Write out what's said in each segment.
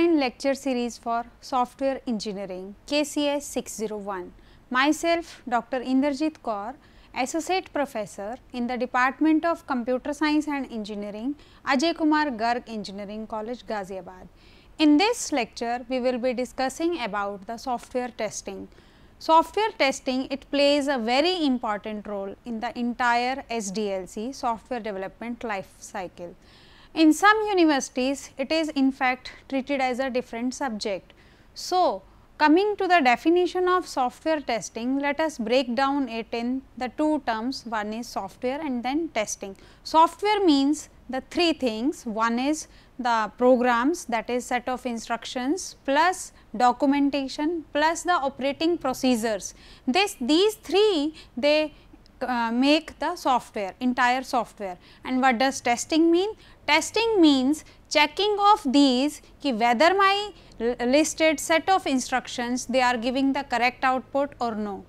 online lecture series for software engineering KCS 601. Myself Dr. Inderjit Kaur, Associate Professor in the Department of Computer Science and Engineering, Ajay Kumar Garg Engineering College, Ghaziabad. In this lecture, we will be discussing about the software testing. Software testing, it plays a very important role in the entire SDLC, software development life cycle. In some universities, it is in fact treated as a different subject. So, coming to the definition of software testing, let us break down it in the two terms, one is software and then testing. Software means the three things, one is the programs that is set of instructions plus documentation plus the operating procedures. This, these three they uh, make the software, entire software. And what does testing mean? Testing means checking of these ki whether my listed set of instructions they are giving the correct output or no.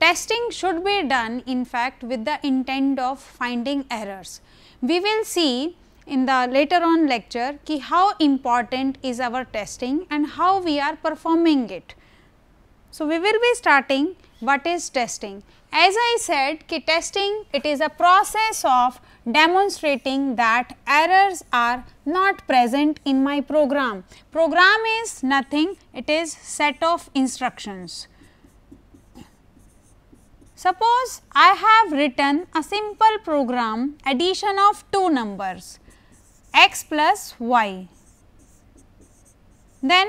Testing should be done in fact with the intent of finding errors. We will see in the later on lecture ki how important is our testing and how we are performing it. So, we will be starting what is testing. As I said ki testing it is a process of demonstrating that errors are not present in my program. Program is nothing it is set of instructions. Suppose I have written a simple program addition of two numbers x plus y. Then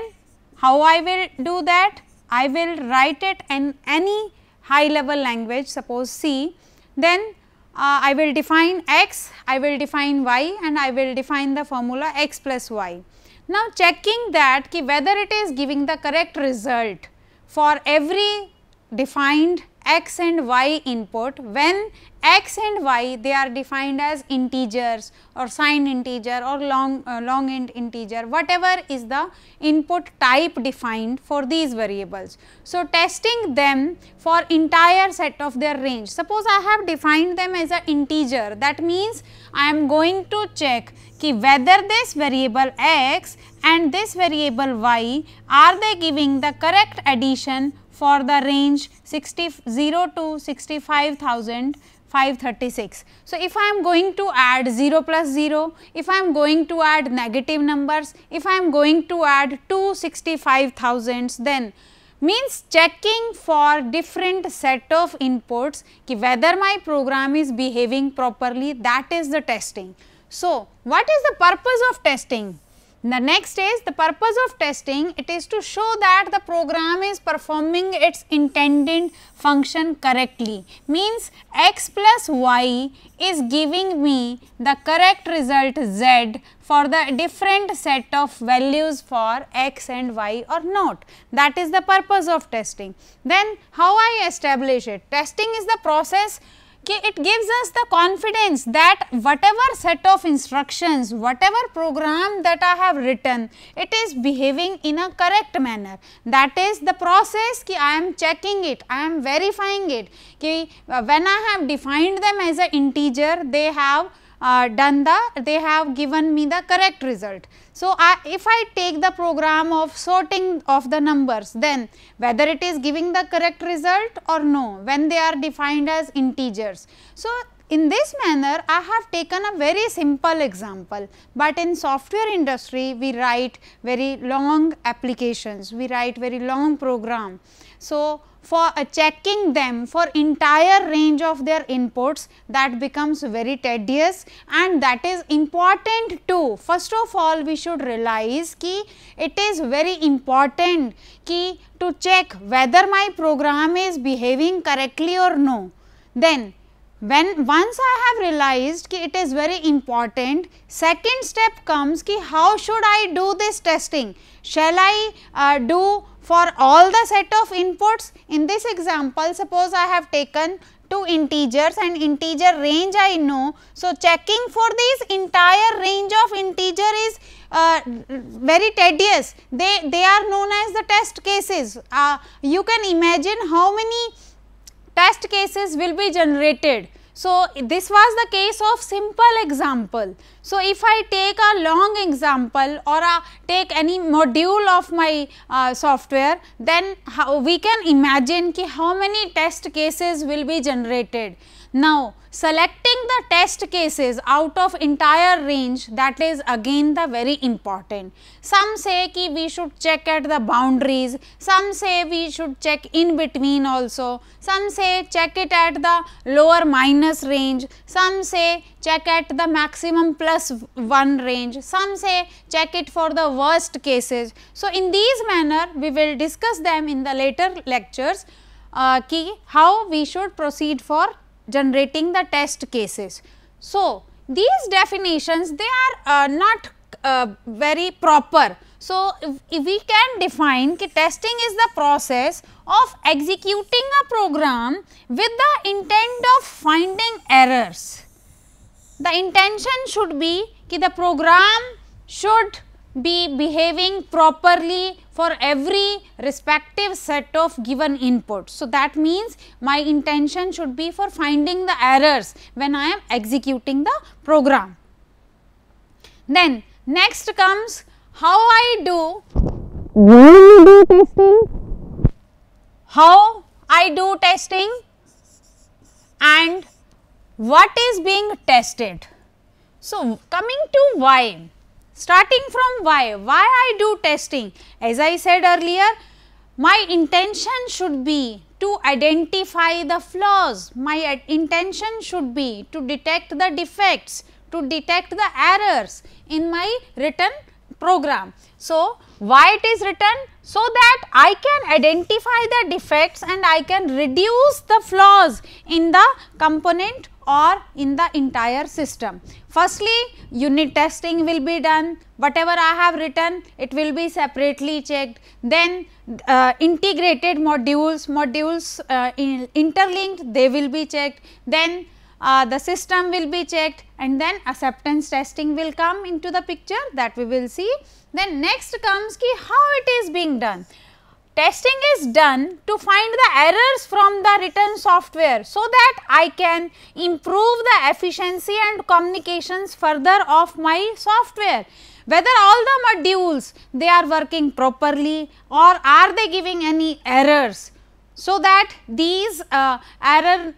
how I will do that? I will write it in any high level language suppose C, then uh, I will define x, I will define y and I will define the formula x plus y. Now, checking that whether it is giving the correct result for every defined x and y input when x and y they are defined as integers or signed integer or long uh, long end integer whatever is the input type defined for these variables. So, testing them for entire set of their range. Suppose I have defined them as an integer that means I am going to check ki whether this variable x and this variable y are they giving the correct addition for the range 60, 0 to 65,000 536. So, if I am going to add 0 plus 0, if I am going to add negative numbers, if I am going to add 265 thousands then means checking for different set of inputs ki whether my program is behaving properly that is the testing. So, what is the purpose of testing? The next is the purpose of testing, it is to show that the program is performing its intended function correctly. Means x plus y is giving me the correct result z for the different set of values for x and y or not. That is the purpose of testing. Then how I establish it? Testing is the process it gives us the confidence that whatever set of instructions, whatever program that I have written, it is behaving in a correct manner. That is the process ki I am checking it, I am verifying it ki uh, when I have defined them as an integer, they have uh, done the they have given me the correct result. So, I, if I take the program of sorting of the numbers then whether it is giving the correct result or no when they are defined as integers. So, in this manner I have taken a very simple example, but in software industry we write very long applications, we write very long program. So, for checking them for entire range of their inputs that becomes very tedious and that is important too. First of all we should realize ki it is very important ki to check whether my program is behaving correctly or no. Then when once I have realized ki it is very important, second step comes ki how should I do this testing? Shall I uh, do for all the set of inputs? In this example, suppose I have taken two integers and integer range I know. So, checking for these entire range of integer is uh, very tedious. They, they are known as the test cases. Uh, you can imagine how many test cases will be generated. So, this was the case of simple example. So, if I take a long example or a take any module of my uh, software, then we can imagine ki how many test cases will be generated. Now, selecting the test cases out of entire range that is again the very important. Some say ki we should check at the boundaries, some say we should check in between also, some say check it at the lower minus range, some say check at the maximum plus 1 range, some say check it for the worst cases. So, in these manner we will discuss them in the later lectures uh, how we should proceed for generating the test cases. So, these definitions they are uh, not uh, very proper. So, if, if we can define that testing is the process of executing a program with the intent of finding errors. The intention should be that the program should be behaving properly for every respective set of given inputs. So, that means my intention should be for finding the errors when I am executing the program. Then next comes how I do when do testing, how I do testing and what is being tested. So, coming to why Starting from why, why I do testing? As I said earlier, my intention should be to identify the flaws, my intention should be to detect the defects, to detect the errors in my written program. So, why it is written? So that I can identify the defects and I can reduce the flaws in the component or in the entire system. Firstly, unit testing will be done, whatever I have written it will be separately checked. Then uh, integrated modules, modules uh, in interlinked they will be checked. Then uh, the system will be checked and then acceptance testing will come into the picture that we will see. Then next comes ki how it is being done testing is done to find the errors from the written software so that I can improve the efficiency and communications further of my software. Whether all the modules they are working properly or are they giving any errors. So, that these uh, error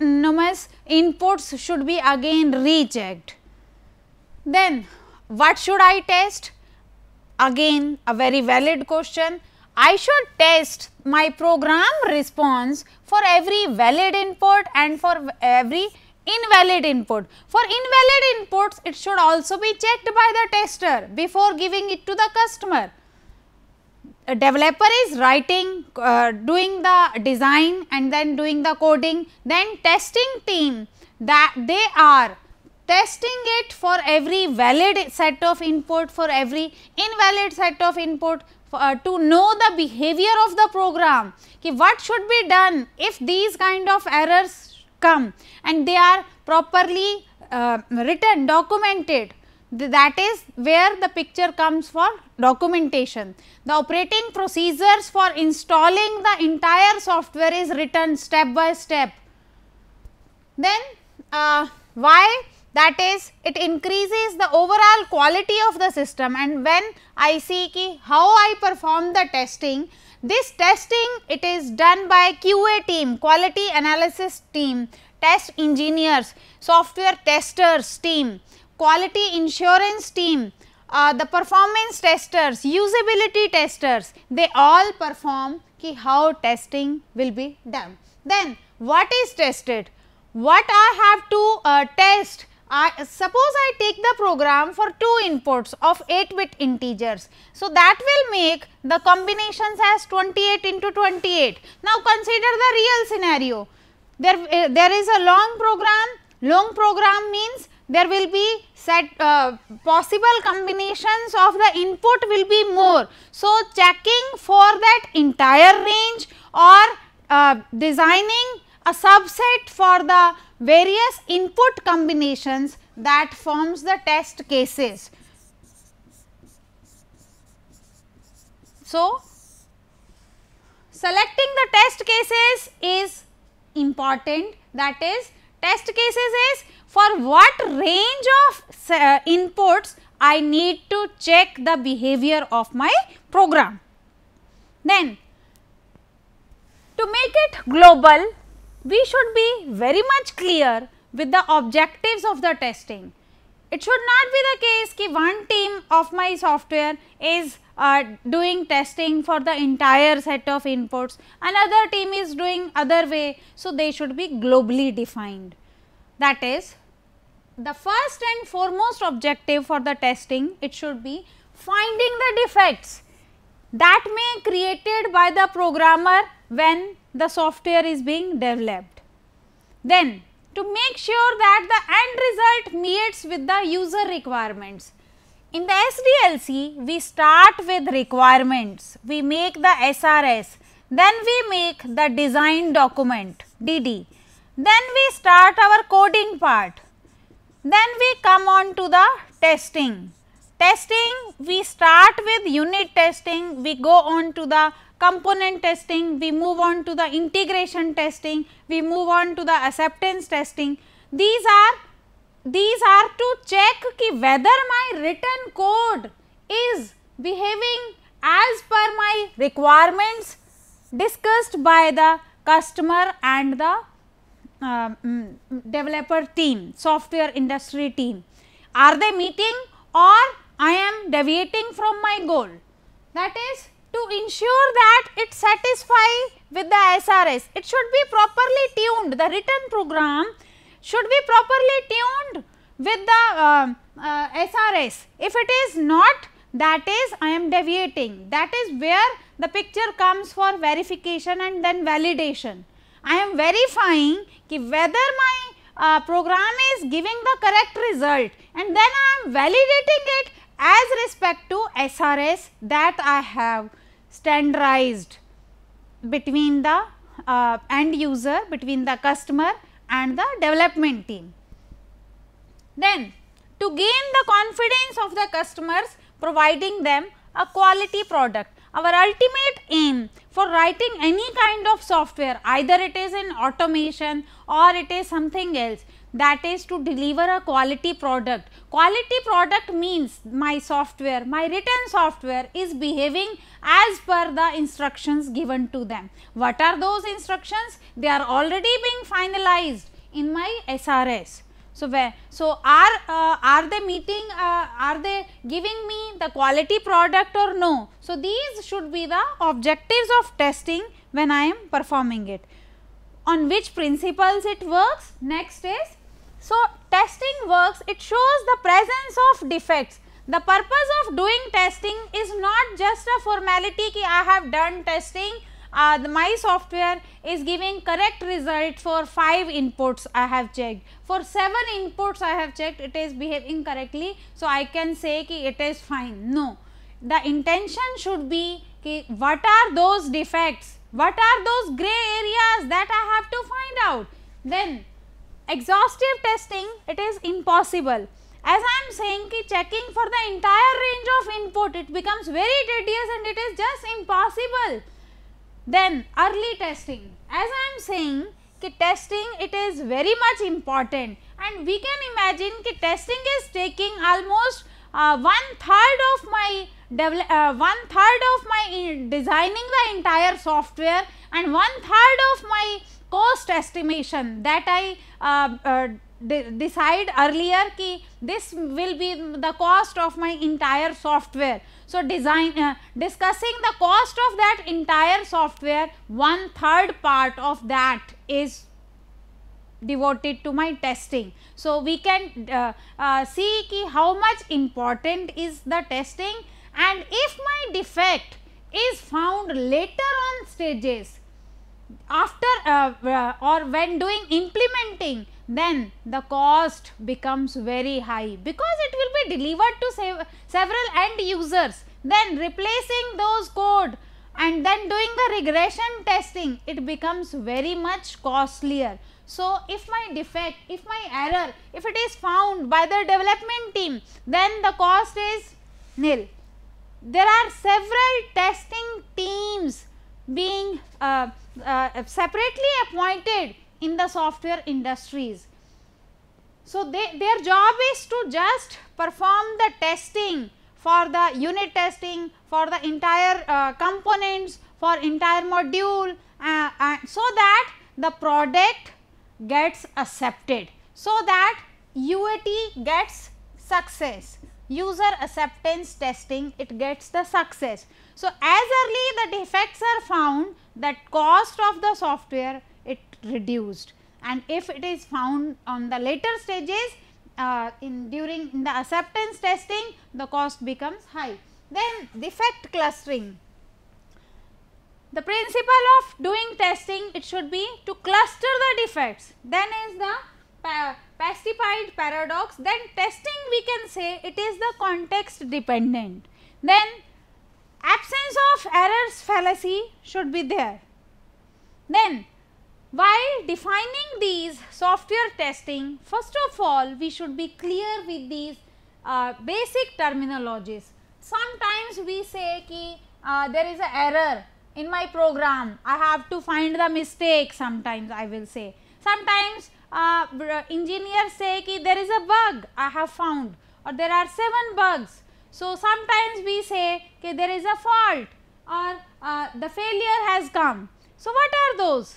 inputs should be again rechecked. Then what should I test? Again a very valid question I should test my program response for every valid input and for every invalid input. For invalid inputs, it should also be checked by the tester before giving it to the customer. A developer is writing, uh, doing the design and then doing the coding, then testing team that they are testing it for every valid set of input, for every invalid set of input, uh, to know the behavior of the program ki what should be done if these kind of errors come and they are properly uh, written documented that is where the picture comes for documentation. The operating procedures for installing the entire software is written step by step. Then uh, why that is it increases the overall quality of the system and when I see ki how I perform the testing, this testing it is done by QA team, quality analysis team, test engineers, software testers team, quality insurance team, uh, the performance testers, usability testers, they all perform ki how testing will be done. Then what is tested? What I have to uh, test I, suppose I take the program for two inputs of 8 bit integers. So, that will make the combinations as 28 into 28. Now, consider the real scenario. There, uh, there is a long program, long program means there will be set uh, possible combinations of the input will be more. So, checking for that entire range or uh, designing a subset for the various input combinations that forms the test cases. So, selecting the test cases is important that is test cases is for what range of uh, inputs I need to check the behavior of my program. Then to make it global we should be very much clear with the objectives of the testing. It should not be the case that one team of my software is uh, doing testing for the entire set of inputs, another team is doing other way. So, they should be globally defined. That is the first and foremost objective for the testing, it should be finding the defects that may created by the programmer when the software is being developed. Then to make sure that the end result meets with the user requirements. In the SDLC, we start with requirements, we make the SRS, then we make the design document DD, then we start our coding part, then we come on to the testing. Testing, we start with unit testing, we go on to the component testing, we move on to the integration testing, we move on to the acceptance testing. These are these are to check ki whether my written code is behaving as per my requirements discussed by the customer and the uh, mm, developer team, software industry team. Are they meeting or I am deviating from my goal? That is to ensure that it satisfies with the SRS. It should be properly tuned, the written program should be properly tuned with the um, uh, uh, SRS. If it is not that is I am deviating that is where the picture comes for verification and then validation. I am verifying ki whether my uh, program is giving the correct result and then I am validating it as respect to SRS that I have standardized between the uh, end user, between the customer and the development team. Then to gain the confidence of the customers providing them a quality product. Our ultimate aim for writing any kind of software either it is in automation or it is something else that is to deliver a quality product. Quality product means my software, my written software is behaving as per the instructions given to them. What are those instructions? They are already being finalized in my SRS. So, where, so are, uh, are they meeting, uh, are they giving me the quality product or no? So, these should be the objectives of testing when I am performing it. On which principles it works? Next is so, testing works, it shows the presence of defects. The purpose of doing testing is not just a formality ki I have done testing, uh, the, my software is giving correct result for 5 inputs I have checked. For 7 inputs I have checked, it is behaving correctly. So, I can say ki it is fine. No, the intention should be ki what are those defects, what are those gray areas that I have to find out. Then exhaustive testing it is impossible. As I am saying checking for the entire range of input it becomes very tedious and it is just impossible. Then early testing as I am saying testing it is very much important and we can imagine that testing is taking almost uh, one third of my uh, one third of my uh, designing the entire software and one third of my cost estimation that I uh, uh, de decide earlier ki this will be the cost of my entire software. So, design uh, discussing the cost of that entire software one third part of that is devoted to my testing. So, we can uh, uh, see ki how much important is the testing and if my defect is found later on stages, after uh, uh, or when doing implementing then the cost becomes very high because it will be delivered to sev several end users then replacing those code and then doing the regression testing it becomes very much costlier. So, if my defect, if my error, if it is found by the development team then the cost is nil. There are several testing teams being uh, uh, separately appointed in the software industries. So, they, their job is to just perform the testing for the unit testing, for the entire uh, components, for entire module uh, uh, so that the product gets accepted. So, that UAT gets success user acceptance testing it gets the success. So, as early the defects are found that cost of the software it reduced and if it is found on the later stages uh, in during in the acceptance testing the cost becomes high. Then defect clustering. The principle of doing testing it should be to cluster the defects then is the pacified paradox then testing we can say it is the context dependent. Then absence of errors fallacy should be there. Then while defining these software testing first of all we should be clear with these uh, basic terminologies. Sometimes we say ki uh, there is a error in my program I have to find the mistake sometimes I will say. Sometimes uh, engineer say ki there is a bug I have found or there are 7 bugs. So, sometimes we say ki there is a fault or uh, the failure has come. So, what are those?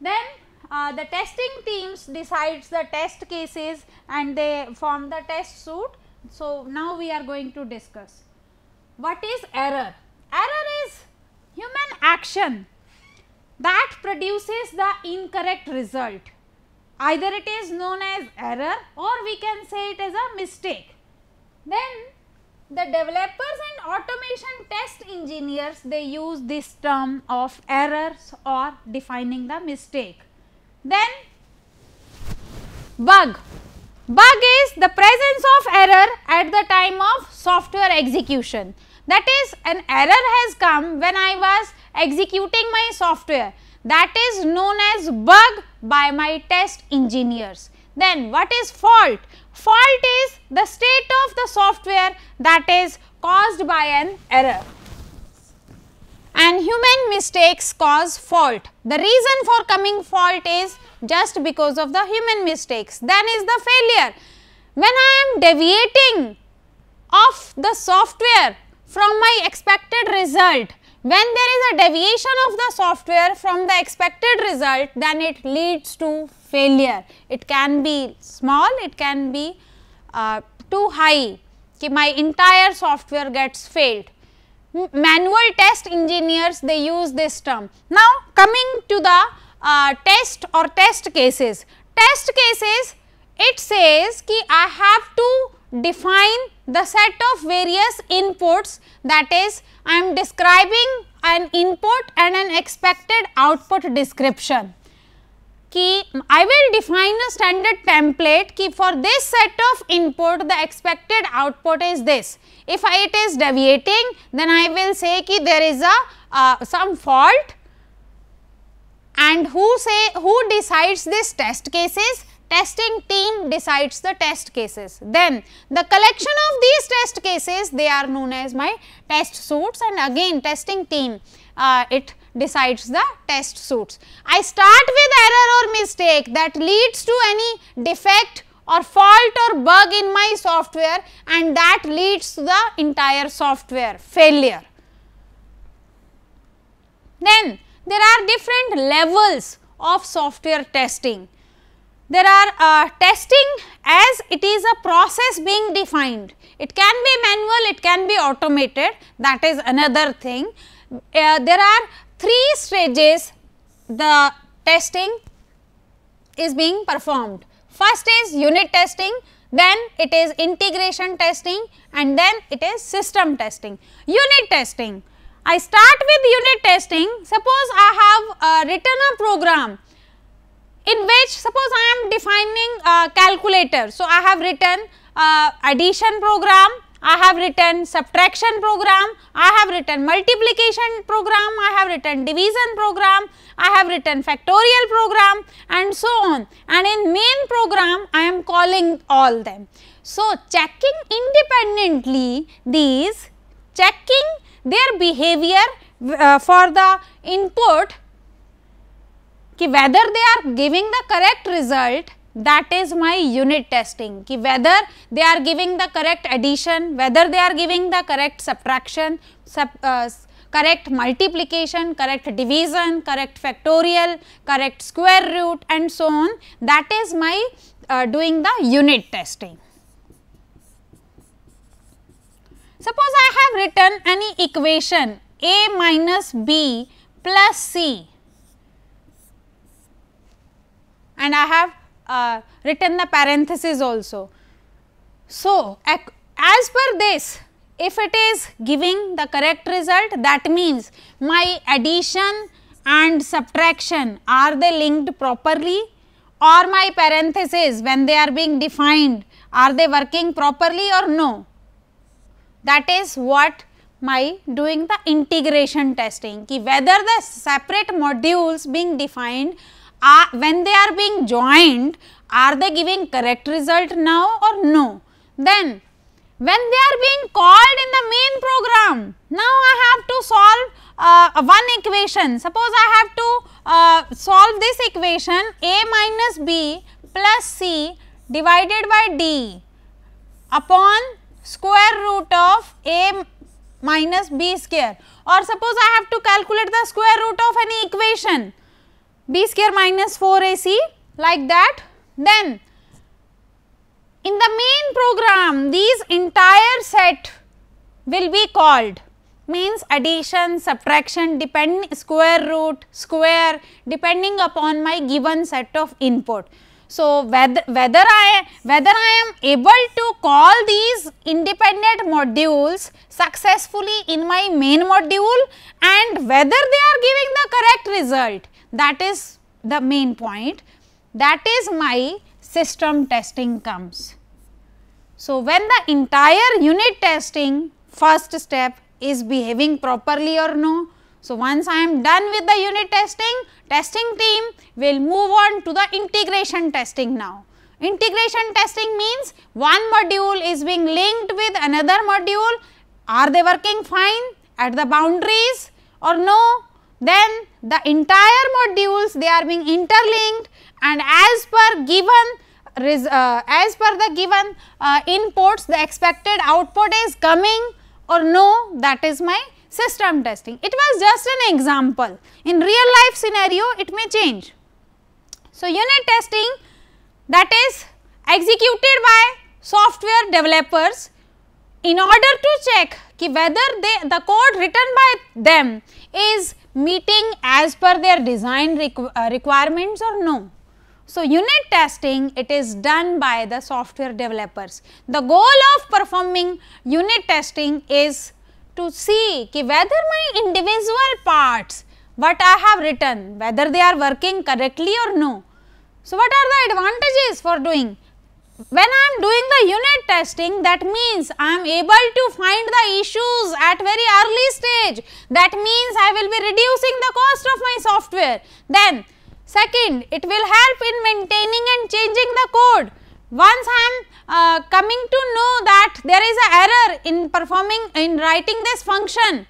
Then uh, the testing teams decides the test cases and they form the test suit. So, now we are going to discuss. What is error? Error is human action that produces the incorrect result. Either it is known as error or we can say it as a mistake. Then the developers and automation test engineers they use this term of errors or defining the mistake. Then bug. Bug is the presence of error at the time of software execution. That is an error has come when I was executing my software that is known as bug by my test engineers. Then what is fault? Fault is the state of the software that is caused by an error and human mistakes cause fault. The reason for coming fault is just because of the human mistakes. Then is the failure. When I am deviating of the software from my expected result, when there is a deviation of the software from the expected result, then it leads to failure. It can be small, it can be uh, too high, my entire software gets failed. Manual test engineers, they use this term. Now, coming to the uh, test or test cases. Test cases, it says ki I have to define the set of various inputs that is I am describing an input and an expected output description. Ki I will define a standard template ki for this set of input the expected output is this. If I, it is deviating then I will say ki there is a uh, some fault and who say who decides this test cases testing team decides the test cases. Then the collection of these test cases they are known as my test suits and again testing team uh, it decides the test suits. I start with error or mistake that leads to any defect or fault or bug in my software and that leads to the entire software failure. Then there are different levels of software testing there are uh, testing as it is a process being defined. It can be manual, it can be automated that is another thing. Uh, there are three stages the testing is being performed. First is unit testing, then it is integration testing and then it is system testing. Unit testing, I start with unit testing, suppose I have uh, written a program in which suppose I am defining a calculator. So, I have written uh, addition program, I have written subtraction program, I have written multiplication program, I have written division program, I have written factorial program and so on and in main program I am calling all them. So, checking independently these, checking their behavior uh, for the input कि whether they are giving the correct result that is my unit testing कि whether they are giving the correct addition, whether they are giving the correct subtraction, uh, correct multiplication, correct division, correct factorial, correct square root and so on that is my uh, doing the unit testing. Suppose I have written any equation A minus B plus C and I have uh, written the parenthesis also. So, as per this if it is giving the correct result that means my addition and subtraction are they linked properly or my parenthesis when they are being defined are they working properly or no. That is what my doing the integration testing ki whether the separate modules being defined are, when they are being joined, are they giving correct result now or no? Then when they are being called in the main program, now I have to solve uh, one equation. Suppose I have to uh, solve this equation A minus B plus C divided by D upon square root of A minus B square or suppose I have to calculate the square root of any equation b square minus 4ac like that. Then in the main program these entire set will be called means addition, subtraction depend square root, square depending upon my given set of input. So, whether, whether I whether I am able to call these independent modules successfully in my main module and whether they are giving the correct result that is the main point. That is my system testing comes. So, when the entire unit testing first step is behaving properly or no. So, once I am done with the unit testing, testing team will move on to the integration testing now. Integration testing means one module is being linked with another module. Are they working fine at the boundaries or no? then the entire modules they are being interlinked and as per given uh, as per the given uh, inputs the expected output is coming or no that is my system testing. It was just an example in real life scenario it may change. So, unit testing that is executed by software developers in order to check कि whether the code written by them is meeting as per their design uh, requirements or no. So, unit testing it is done by the software developers. The goal of performing unit testing is to see ki whether my individual parts what I have written whether they are working correctly or no. So, what are the advantages for doing? when I am doing the unit testing that means I am able to find the issues at very early stage that means I will be reducing the cost of my software. Then second it will help in maintaining and changing the code. Once I am uh, coming to know that there is an error in performing in writing this function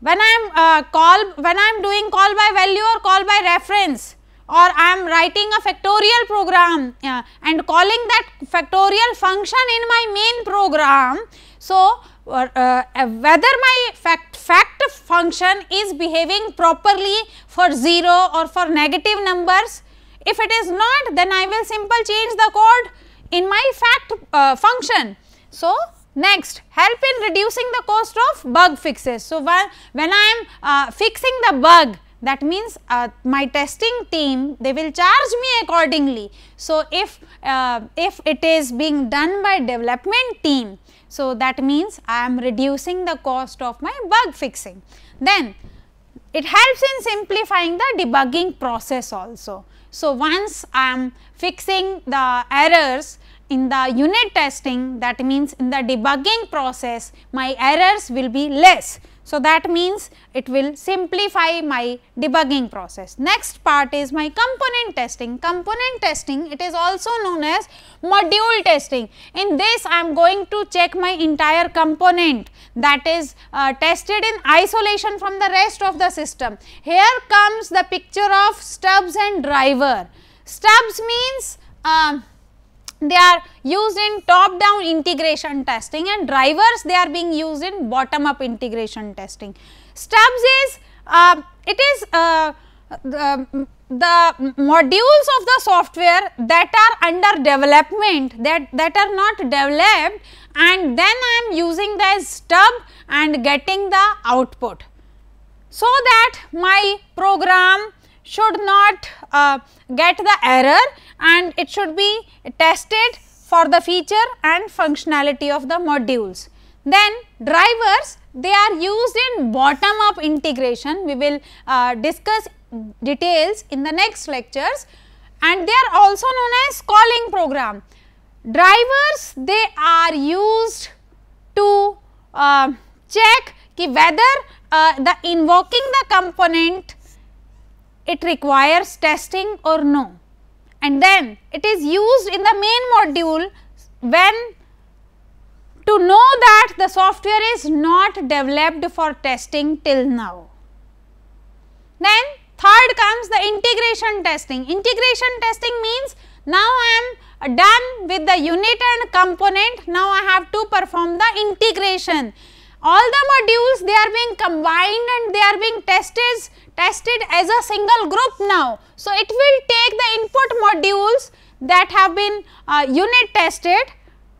when I am uh, call when I am doing call by value or call by reference or I am writing a factorial program and calling that factorial function in my main program. So, uh, uh, whether my fact, fact function is behaving properly for 0 or for negative numbers. If it is not then I will simple change the code in my fact uh, function. So, Next, help in reducing the cost of bug fixes. So, when I am uh, fixing the bug, that means uh, my testing team they will charge me accordingly. So, if, uh, if it is being done by development team, so that means I am reducing the cost of my bug fixing. Then it helps in simplifying the debugging process also. So, once I am fixing the errors in the unit testing that means in the debugging process my errors will be less. So, that means it will simplify my debugging process. Next part is my component testing. Component testing it is also known as module testing. In this I am going to check my entire component that is uh, tested in isolation from the rest of the system. Here comes the picture of stubs and driver. Stubs means uh, they are used in top down integration testing and drivers they are being used in bottom up integration testing. Stubs is uh, it is uh, the, um, the modules of the software that are under development that that are not developed and then I am using the stub and getting the output. So, that my program should not uh, get the error and it should be tested for the feature and functionality of the modules. Then drivers they are used in bottom up integration we will uh, discuss details in the next lectures and they are also known as calling program. Drivers they are used to uh, check ki whether uh, the invoking the component it requires testing or no and then it is used in the main module when to know that the software is not developed for testing till now. Then third comes the integration testing. Integration testing means now I am done with the unit and component, now I have to perform the integration all the modules they are being combined and they are being tested tested as a single group now. So, it will take the input modules that have been uh, unit tested,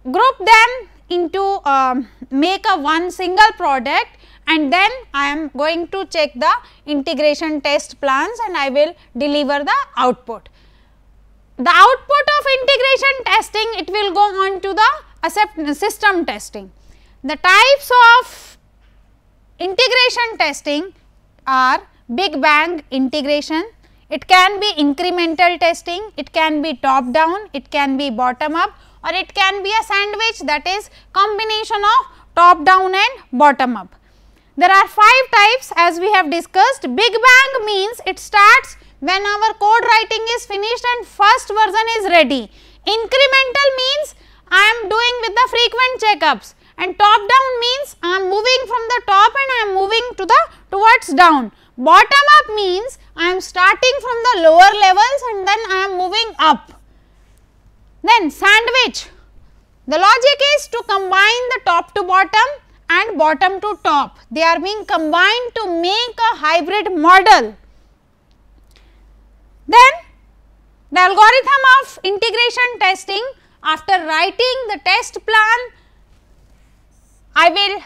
group them into uh, make a one single product and then I am going to check the integration test plans and I will deliver the output. The output of integration testing it will go on to the system testing. The types of integration testing are big bang integration, it can be incremental testing, it can be top down, it can be bottom up or it can be a sandwich that is combination of top down and bottom up. There are 5 types as we have discussed. Big bang means it starts when our code writing is finished and first version is ready. Incremental means I am doing with the frequent checkups and top down means I am moving from the top and I am moving to the towards down. Bottom up means I am starting from the lower levels and then I am moving up. Then sandwich, the logic is to combine the top to bottom and bottom to top. They are being combined to make a hybrid model. Then the algorithm of integration testing after writing the test plan I will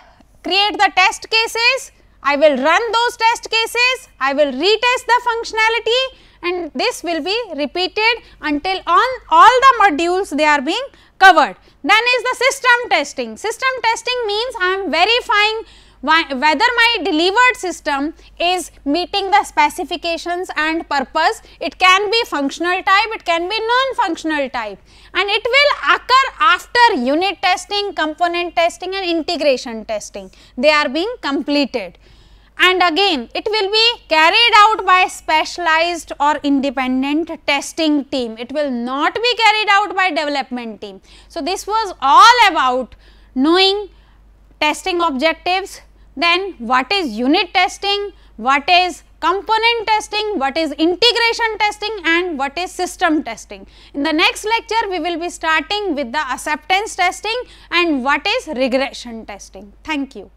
create the test cases, I will run those test cases, I will retest the functionality and this will be repeated until on all the modules they are being covered. Then is the system testing. System testing means I am verifying whether my delivered system is meeting the specifications and purpose. It can be functional type, it can be non-functional type and it will occur after unit testing, component testing and integration testing. They are being completed and again it will be carried out by specialized or independent testing team. It will not be carried out by development team. So, this was all about knowing testing objectives, then what is unit testing, what is component testing, what is integration testing and what is system testing. In the next lecture, we will be starting with the acceptance testing and what is regression testing. Thank you.